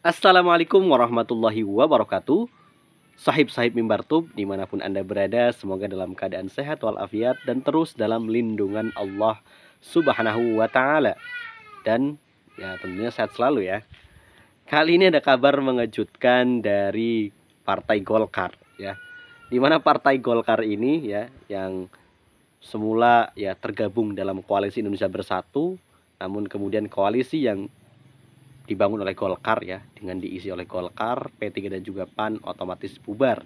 Assalamualaikum warahmatullahi wabarakatuh Sahib-sahib mimbar tub dimanapun anda berada Semoga dalam keadaan sehat walafiat dan terus dalam lindungan Allah subhanahu wa ta'ala Dan ya tentunya sehat selalu ya Kali ini ada kabar mengejutkan dari Partai Golkar ya Dimana Partai Golkar ini ya yang semula ya tergabung dalam koalisi Indonesia Bersatu namun kemudian koalisi yang dibangun oleh Golkar ya dengan diisi oleh Golkar, P3 dan juga PAN otomatis bubar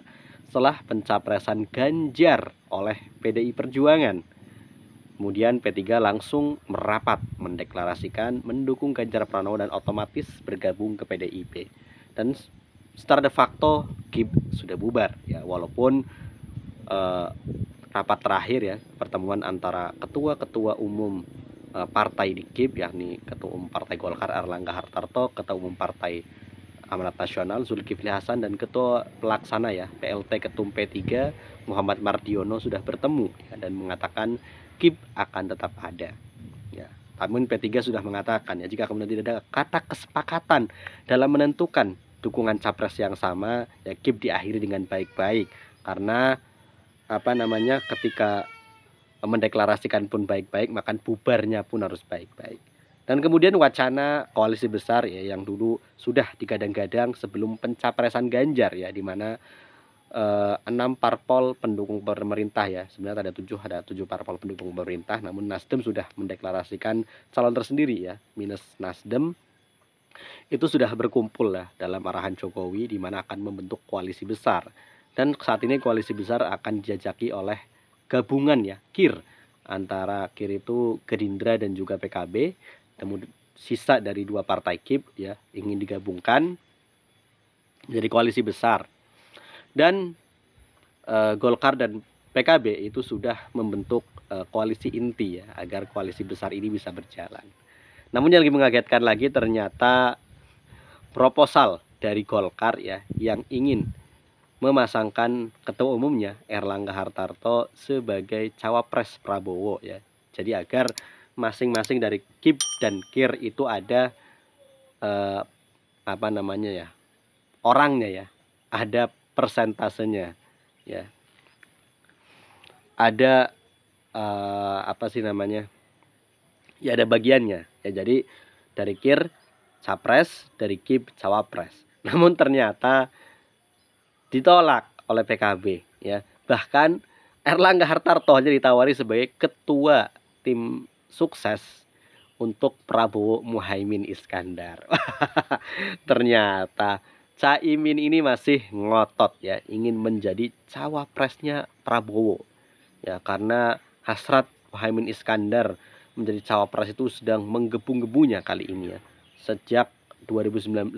setelah pencapresan Ganjar oleh PDI Perjuangan. Kemudian P3 langsung merapat mendeklarasikan mendukung Ganjar Pranowo dan otomatis bergabung ke PDIP. Dan secara de facto GIB sudah bubar ya walaupun eh, rapat terakhir ya pertemuan antara ketua-ketua umum E, partai di KIP yakni Ketua Umum Partai Golkar Erlangga Hartarto, Ketua Umum Partai Amanat Nasional Zulkifli Hasan dan Ketua Pelaksana ya PLT Ketum P3 Muhammad Mardiono sudah bertemu ya, dan mengatakan KIP akan tetap ada. Ya, namun P3 sudah mengatakan ya jika kemudian tidak ada kata kesepakatan dalam menentukan dukungan capres yang sama ya KIP diakhiri dengan baik-baik karena apa namanya ketika mendeklarasikan pun baik-baik, maka bubarnya pun harus baik-baik. Dan kemudian wacana koalisi besar ya yang dulu sudah digadang-gadang sebelum pencapresan Ganjar ya di mana eh, enam parpol pendukung pemerintah ya sebenarnya ada tujuh ada tujuh parpol pendukung pemerintah namun Nasdem sudah mendeklarasikan calon tersendiri ya minus Nasdem itu sudah berkumpul lah dalam arahan Jokowi di mana akan membentuk koalisi besar dan saat ini koalisi besar akan dijajaki oleh gabungan ya kir antara kir itu Gerindra dan juga PKB kemudian sisa dari dua partai KIP ya ingin digabungkan menjadi koalisi besar dan e, Golkar dan PKB itu sudah membentuk e, koalisi inti ya agar koalisi besar ini bisa berjalan. Namun yang lebih mengagetkan lagi ternyata proposal dari Golkar ya yang ingin memasangkan ketua umumnya Erlangga Hartarto sebagai cawapres Prabowo ya. Jadi agar masing-masing dari KIP dan KIR itu ada eh, apa namanya ya? orangnya ya. Ada persentasenya ya. Ada eh, apa sih namanya? Ya ada bagiannya ya. Jadi dari KIR capres, dari KIP cawapres. Namun ternyata ditolak oleh PKB ya. Bahkan Erlangga Hartarto hanya ditawari sebagai ketua tim sukses untuk Prabowo Muhaimin Iskandar. Ternyata Caimin ini masih ngotot ya ingin menjadi cawapresnya Prabowo ya karena hasrat Muhaimin Iskandar menjadi cawapres itu sedang menggebu-gebunya kali ini ya sejak 2019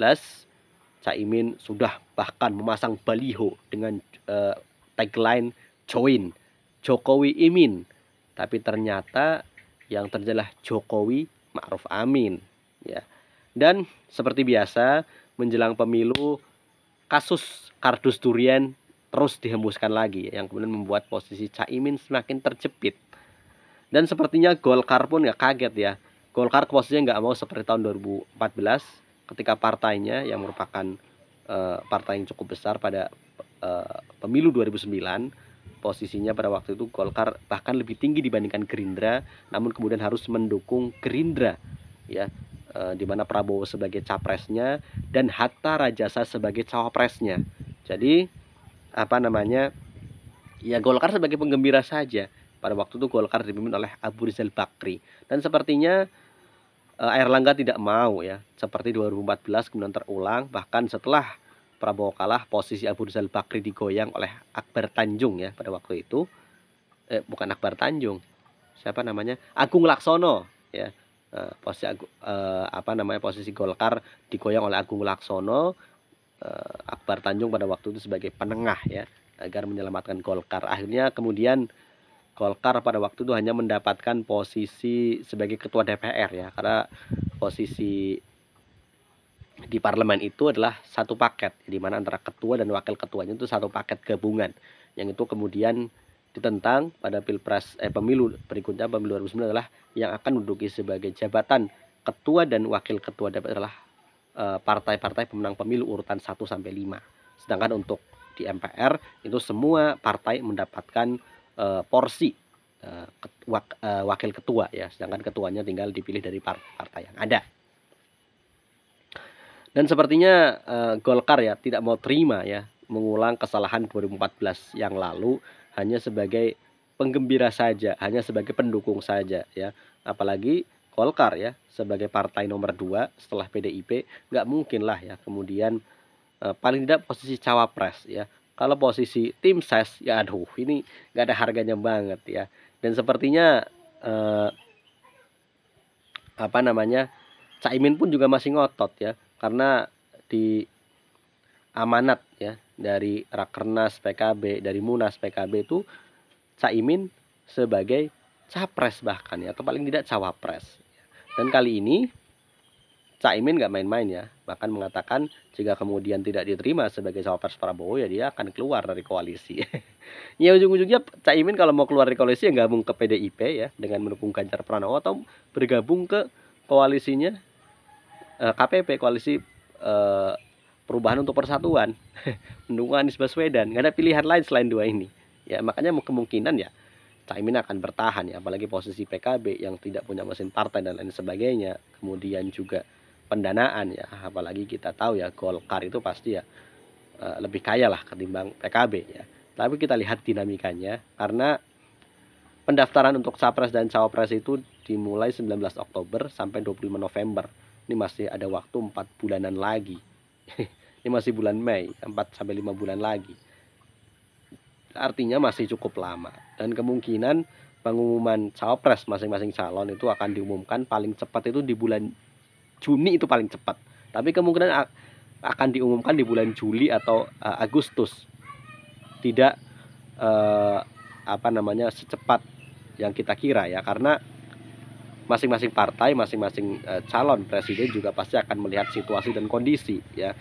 Caimin sudah bahkan memasang baliho dengan uh, tagline join Jokowi Imin. Tapi ternyata yang terjelah Jokowi Ma'ruf Amin ya. Dan seperti biasa menjelang pemilu kasus kardus durian terus dihembuskan lagi yang kemudian membuat posisi Caimin semakin terjepit. Dan sepertinya Golkar pun nggak kaget ya. Golkar posisinya nggak mau seperti tahun 2014 ketika partainya yang merupakan uh, partai yang cukup besar pada uh, pemilu 2009 posisinya pada waktu itu Golkar bahkan lebih tinggi dibandingkan Gerindra namun kemudian harus mendukung Gerindra ya uh, di mana Prabowo sebagai capresnya dan Hatta Rajasa sebagai cawapresnya jadi apa namanya ya Golkar sebagai penggembira saja pada waktu itu Golkar dipimpin oleh Abu Rizal Bakri dan sepertinya Eh, Air Langga tidak mau ya seperti 2014 kemudian terulang bahkan setelah Prabowo kalah posisi Abu Rizal Bakri digoyang oleh Akbar Tanjung ya pada waktu itu eh, bukan Akbar Tanjung siapa namanya Agung Laksono ya eh, posisi eh, apa namanya posisi Golkar digoyang oleh Agung Laksono eh, Akbar Tanjung pada waktu itu sebagai penengah ya agar menyelamatkan Golkar akhirnya kemudian Golkar pada waktu itu hanya mendapatkan posisi sebagai ketua DPR ya karena posisi di parlemen itu adalah satu paket di mana antara ketua dan wakil ketuanya itu satu paket gabungan yang itu kemudian ditentang pada pilpres eh, pemilu berikutnya pemilu 2009 adalah yang akan menduduki sebagai jabatan ketua dan wakil ketua DPR adalah eh, partai-partai pemenang pemilu urutan 1 sampai 5. Sedangkan untuk di MPR itu semua partai mendapatkan Eh, porsi eh, eh, wakil ketua ya, sedangkan ketuanya tinggal dipilih dari partai, yang ada. Dan sepertinya Golkar ya tidak mau terima ya mengulang kesalahan 2014 yang lalu hanya sebagai penggembira saja, hanya sebagai pendukung saja ya. Apalagi Golkar ya sebagai partai nomor dua setelah PDIP nggak mungkin lah ya kemudian paling tidak posisi cawapres ya kalau posisi tim ses ya aduh ini nggak ada harganya banget ya dan sepertinya eh, apa namanya Caimin pun juga masih ngotot ya karena di amanat ya dari Rakernas PKB dari Munas PKB itu Caimin sebagai capres bahkan ya atau paling tidak cawapres dan kali ini Caimin nggak main-main ya, bahkan mengatakan jika kemudian tidak diterima sebagai cawapres Prabowo ya dia akan keluar dari koalisi. ya ujung-ujungnya Caimin kalau mau keluar dari koalisi ya gabung ke PDIP ya dengan mendukung Ganjar Pranowo atau bergabung ke koalisinya eh, KPP koalisi eh, Perubahan untuk Persatuan mendukung Anies Baswedan. Gak ada pilihan lain selain dua ini. Ya makanya kemungkinan ya Caimin akan bertahan ya apalagi posisi PKB yang tidak punya mesin partai dan lain sebagainya. Kemudian juga pendanaan ya apalagi kita tahu ya Golkar itu pasti ya eh, lebih kaya lah ketimbang PKB ya tapi kita lihat dinamikanya karena pendaftaran untuk capres dan cawapres itu dimulai 19 Oktober sampai 25 November ini masih ada waktu 4 bulanan lagi ini masih bulan Mei 4 sampai 5 bulan lagi artinya masih cukup lama dan kemungkinan pengumuman cawapres masing-masing calon itu akan diumumkan paling cepat itu di bulan Juni itu paling cepat tapi kemungkinan akan diumumkan di bulan Juli atau uh, Agustus tidak uh, apa namanya secepat yang kita kira ya karena masing-masing partai, masing-masing uh, calon presiden juga pasti akan melihat situasi dan kondisi ya.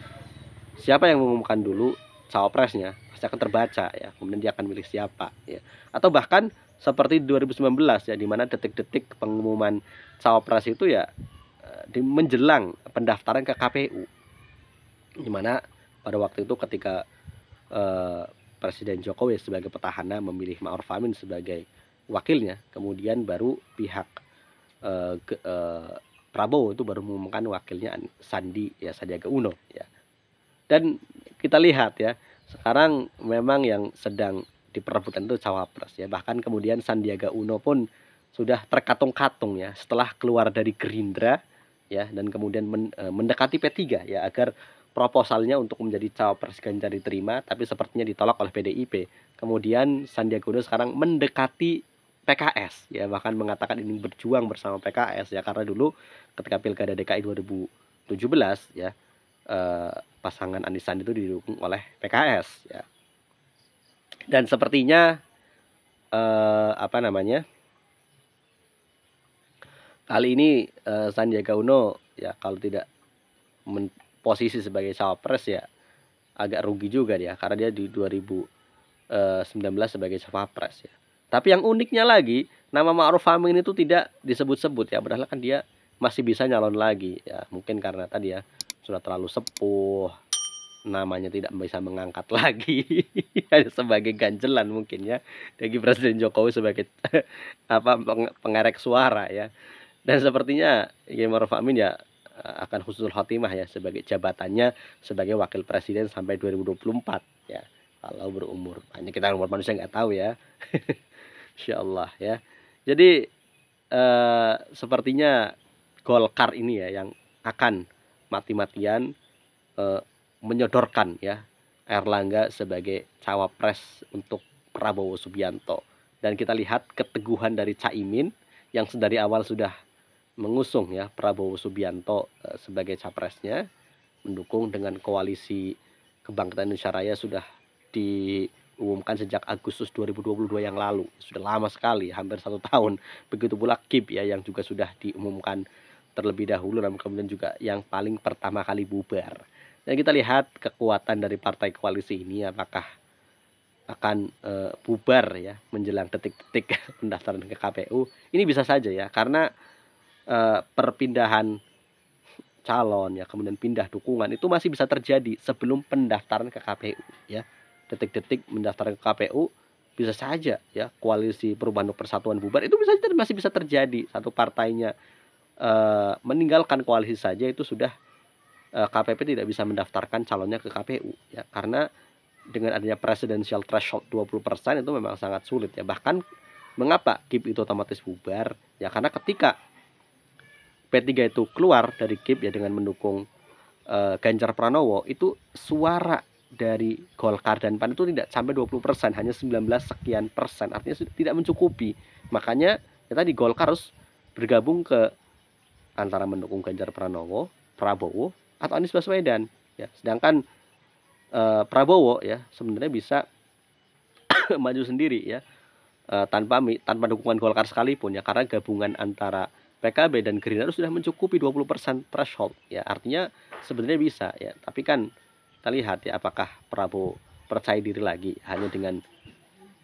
Siapa yang mengumumkan dulu cawapresnya pasti akan terbaca ya. Kemudian dia akan milih siapa ya. Atau bahkan seperti 2019 ya di mana detik-detik pengumuman cawapres itu ya di menjelang pendaftaran ke KPU dimana pada waktu itu ketika eh, Presiden Jokowi sebagai petahana memilih Ma'ruf Amin sebagai wakilnya kemudian baru pihak eh, ke, eh, Prabowo itu baru mengumumkan wakilnya Sandi ya Sandiaga Uno ya dan kita lihat ya sekarang memang yang sedang diperebutkan itu cawapres ya bahkan kemudian Sandiaga Uno pun sudah terkatung-katung ya setelah keluar dari Gerindra ya dan kemudian men, e, mendekati P3 ya agar proposalnya untuk menjadi cawapres Ganjar diterima tapi sepertinya ditolak oleh PDIP. Kemudian Sandiaga Uno sekarang mendekati PKS ya bahkan mengatakan ini berjuang bersama PKS ya karena dulu ketika Pilkada DKI 2017 ya e, pasangan Anies Sandi itu didukung oleh PKS ya. Dan sepertinya eh, apa namanya? kali ini uh, Sandiaga Uno ya kalau tidak men posisi sebagai cawapres ya agak rugi juga dia karena dia di 2019 eh, sebagai cawapres ya. Tapi yang uniknya lagi nama Ma'ruf Amin itu tidak disebut-sebut ya padahal kan dia masih bisa nyalon lagi ya mungkin karena tadi ya sudah terlalu sepuh namanya tidak bisa mengangkat lagi sebagai ganjelan mungkin ya bagi Presiden Jokowi sebagai apa pengerek suara ya dan sepertinya Kiai Ma'ruf Amin ya eh, akan khusus khotimah ya sebagai jabatannya sebagai wakil presiden sampai 2024 ya kalau berumur hanya kita umur manusia nggak tahu ya Insya Allah ya jadi eh, sepertinya Golkar ini ya yang akan mati-matian eh, menyodorkan ya Erlangga sebagai cawapres untuk Prabowo Subianto dan kita lihat keteguhan dari Caimin yang dari awal sudah mengusung ya Prabowo Subianto eh, sebagai capresnya mendukung dengan koalisi Kebangkitan Indonesia Raya sudah diumumkan sejak Agustus 2022 yang lalu sudah lama sekali hampir satu tahun begitu pula KIP ya yang juga sudah diumumkan terlebih dahulu namun kemudian juga yang paling pertama kali bubar dan kita lihat kekuatan dari partai koalisi ini apakah akan e, bubar ya menjelang detik-detik pendaftaran ke KPU ini bisa saja ya karena eh, perpindahan calon ya kemudian pindah dukungan itu masih bisa terjadi sebelum pendaftaran ke KPU ya detik-detik mendaftar ke KPU bisa saja ya koalisi perubahan untuk persatuan bubar itu bisa masih bisa terjadi satu partainya e, meninggalkan koalisi saja itu sudah e, eh, KPP tidak bisa mendaftarkan calonnya ke KPU ya karena dengan adanya presidensial threshold 20% itu memang sangat sulit ya bahkan mengapa KIP itu otomatis bubar ya karena ketika P3 itu keluar dari GIP ya dengan mendukung uh, Ganjar Pranowo itu suara dari Golkar dan PAN itu tidak sampai 20 persen, hanya 19 sekian persen. Artinya tidak mencukupi. Makanya ya tadi Golkar harus bergabung ke antara mendukung Ganjar Pranowo, Prabowo, atau Anies Baswedan. Ya, sedangkan uh, Prabowo ya sebenarnya bisa maju sendiri ya uh, tanpa tanpa dukungan Golkar sekalipun ya karena gabungan antara PKB dan Gerindra sudah mencukupi 20% persen threshold ya artinya sebenarnya bisa ya tapi kan kita lihat ya apakah Prabowo percaya diri lagi hanya dengan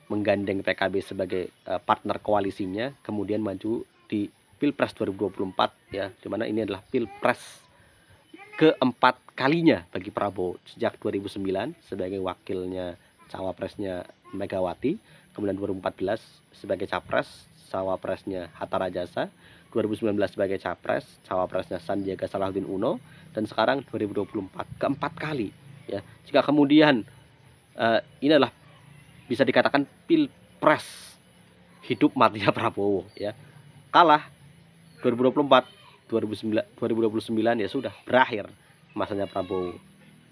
menggandeng PKB sebagai eh, partner koalisinya kemudian maju di Pilpres 2024 ya dimana ini adalah Pilpres keempat kalinya bagi Prabowo sejak 2009 sebagai wakilnya cawapresnya Megawati kemudian 2014 sebagai capres cawapresnya Hatta Rajasa 2019 sebagai capres, cawapresnya Sandiaga Salahuddin Uno dan sekarang 2024 keempat kali ya. Jika kemudian uh, ini adalah bisa dikatakan pilpres hidup matinya Prabowo ya. Kalah 2024 2009 2029 ya sudah berakhir masanya Prabowo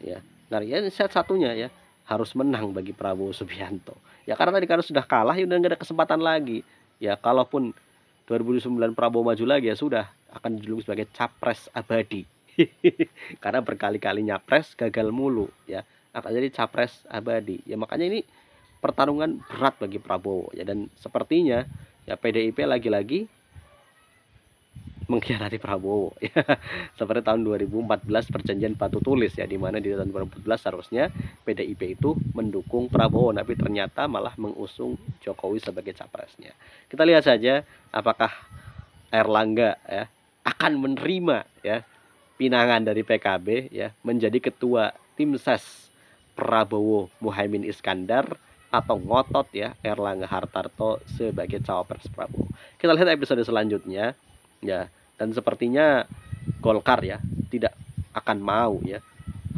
ya. Nah, ya set satunya ya harus menang bagi Prabowo Subianto. Ya karena tadi kalau sudah kalah ya udah nggak ada kesempatan lagi. Ya kalaupun 2009 Prabowo maju lagi ya sudah akan dijuluki sebagai capres abadi karena berkali-kali nyapres gagal mulu ya akan jadi capres abadi ya makanya ini pertarungan berat bagi Prabowo ya dan sepertinya ya PDIP lagi-lagi mengkhianati Prabowo ya. seperti tahun 2014 perjanjian batu tulis ya dimana di tahun 2014 seharusnya PDIP itu mendukung Prabowo tapi ternyata malah mengusung Jokowi sebagai capresnya kita lihat saja apakah Erlangga ya akan menerima ya pinangan dari PKB ya menjadi ketua tim ses Prabowo Muhaimin Iskandar atau ngotot ya Erlangga Hartarto sebagai cawapres Prabowo. Kita lihat episode selanjutnya ya dan sepertinya Golkar ya tidak akan mau ya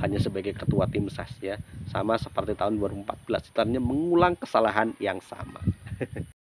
hanya sebagai ketua tim ses ya sama seperti tahun 2014 artinya mengulang kesalahan yang sama